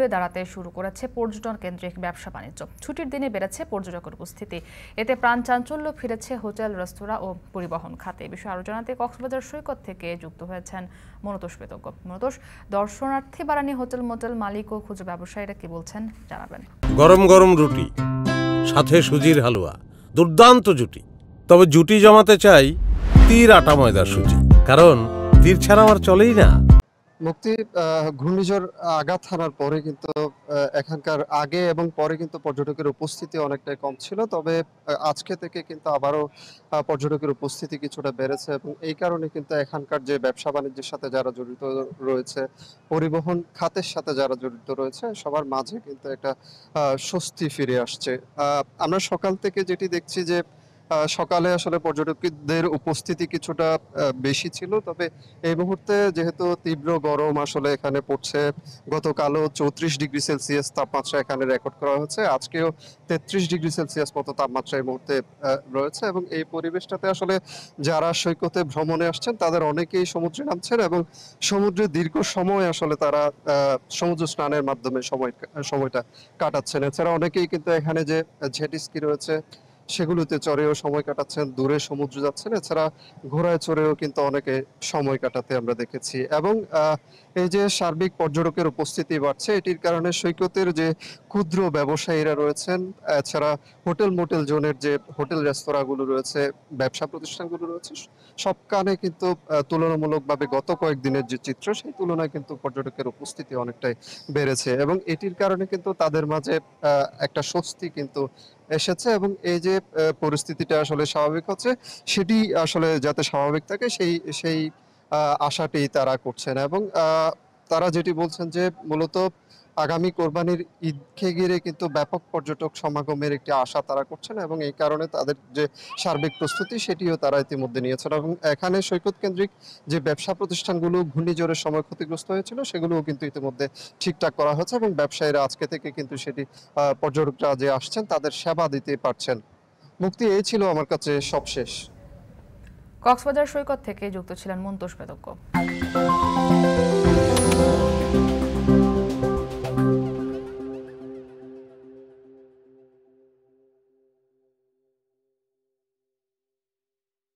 ঘুরে দাঁড়াতে শুরু করেছে পর্যটন কেন্দ্রিক ব্যবসা বাণিজ্য ছুটির দিনে বেড়েছে পর্যটকের উপস্থিতি এতে প্রাণ চাঞ্চল্য ফিরেছে হোটেল রেস্তোরাঁ ও পরিবহন খাতে বিষয়ে আরো জানাতে কক্সবাজার সৈকত থেকে যুক্ত হয়েছেন মনতোষ বেতজ্ঞ মনতোষ দর্শনার্থী বাড়ানি হোটেল মোটেল মালিক ও খুচরো ব্যবসায়ীরা কি বলছেন জানাবেন গরম গরম রুটি সাথে সুজির হালুয়া দুর্দান্ত জুটি তবে জুটি জমাতে চাই তীর আটা ময়দার সুজি কারণ তীর ছাড়া আমার চলেই না মুক্তি ঘূর্ণিঝড় আঘাত হানার পরে কিন্তু এখানকার আগে এবং পরে কিন্তু পর্যটকের উপস্থিতি অনেকটাই কম ছিল তবে আজকে থেকে কিন্তু আবারও পর্যটকের উপস্থিতি কিছুটা বেড়েছে এবং এই কারণে কিন্তু এখানকার যে ব্যবসা বাণিজ্যের সাথে যারা জড়িত রয়েছে পরিবহন খাতের সাথে যারা জড়িত রয়েছে সবার মাঝে কিন্তু একটা স্বস্তি ফিরে আসছে আমরা সকাল থেকে যেটি দেখছি যে সকালে আসলে পর্যটকদের উপস্থিতি কিছুটা বেশি ছিল তবে এই মুহূর্তে যেহেতু তীব্র গরম আসলে এখানে পড়ছে গতকালও চৌত্রিশ ডিগ্রি সেলসিয়াস তাপমাত্রা এখানে রেকর্ড করা হয়েছে আজকেও তেত্রিশ ডিগ্রি সেলসিয়াস মতো তাপমাত্রা এই মুহূর্তে রয়েছে এবং এই পরিবেশটাতে আসলে যারা সৈকতে ভ্রমণে আসছেন তাদের অনেকেই সমুদ্রে নামছেন এবং সমুদ্রে দীর্ঘ সময় আসলে তারা সমুদ্র স্নানের মাধ্যমে সময় সময়টা কাটাচ্ছেন এছাড়া অনেকেই কিন্তু এখানে যে ঝেটিস্কি রয়েছে সেগুলোতে চড়েও সময় কাটাচ্ছেন দূরে সমুদ্র যাচ্ছেন এছাড়া ঘোড়ায় চড়েও কিন্তু অনেকে সময় কাটাতে আমরা দেখেছি এবং এই যে সার্বিক পর্যটকের উপস্থিতি বাড়ছে এটির কারণে সৈকতের যে ক্ষুদ্র ব্যবসায়ীরা রয়েছেন এছাড়া হোটেল মোটেল জোনের যে হোটেল রেস্তোরাঁগুলো রয়েছে ব্যবসা প্রতিষ্ঠানগুলো রয়েছে সব কানে কিন্তু তুলনামূলকভাবে গত কয়েকদিনের যে চিত্র সেই তুলনায় কিন্তু পর্যটকের উপস্থিতি অনেকটাই বেড়েছে এবং এটির কারণে কিন্তু তাদের মাঝে একটা স্বস্তি কিন্তু এসেছে এবং এই যে পরিস্থিতিটা আসলে স্বাভাবিক হচ্ছে সেটি আসলে যাতে স্বাভাবিক থাকে সেই সেই আশাটি তারা করছেন এবং তারা যেটি বলছেন যে মূলত আগামী কোরবানির ঈদকে ঘিরে কিন্তু ব্যাপক পর্যটক সমাগমের একটি আশা তারা করছেন এবং এই কারণে তাদের যে সার্বিক প্রস্তুতি সেটিও তারা ইতিমধ্যে নিয়েছেন এবং এখানে সৈকত কেন্দ্রিক যে ব্যবসা প্রতিষ্ঠানগুলো ঘূর্ণিঝড়ের সময় ক্ষতিগ্রস্ত হয়েছিল সেগুলোও কিন্তু ইতিমধ্যে ঠিকঠাক করা হয়েছে এবং ব্যবসায়ীরা আজকে থেকে কিন্তু সেটি পর্যটকরা যে আসছেন তাদের সেবা দিতে পারছেন মুক্তি এই ছিল আমার কাছে সবশেষ কক্সবাজার সৈকত থেকে যুক্ত ছিলেন মন্তোষ বেদজ্ঞ